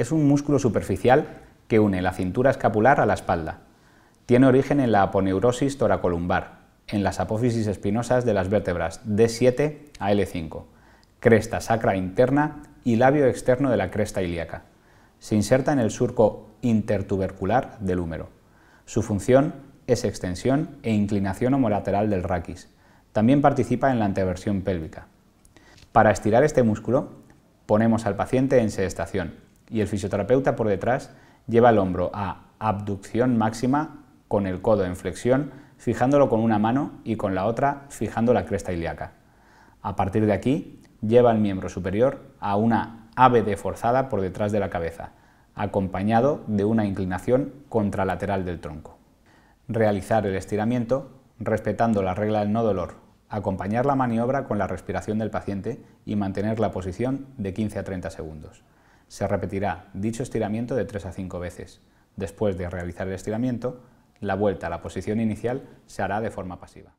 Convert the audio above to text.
Es un músculo superficial que une la cintura escapular a la espalda. Tiene origen en la aponeurosis toracolumbar, en las apófisis espinosas de las vértebras D7 a L5, cresta sacra interna y labio externo de la cresta ilíaca. Se inserta en el surco intertubercular del húmero. Su función es extensión e inclinación homolateral del raquis. También participa en la anteversión pélvica. Para estirar este músculo, ponemos al paciente en sedestación, y el fisioterapeuta por detrás lleva el hombro a abducción máxima con el codo en flexión, fijándolo con una mano y con la otra fijando la cresta ilíaca. A partir de aquí, lleva el miembro superior a una ABD forzada por detrás de la cabeza, acompañado de una inclinación contralateral del tronco. Realizar el estiramiento respetando la regla del no dolor, acompañar la maniobra con la respiración del paciente y mantener la posición de 15 a 30 segundos. Se repetirá dicho estiramiento de 3 a 5 veces. Después de realizar el estiramiento, la vuelta a la posición inicial se hará de forma pasiva.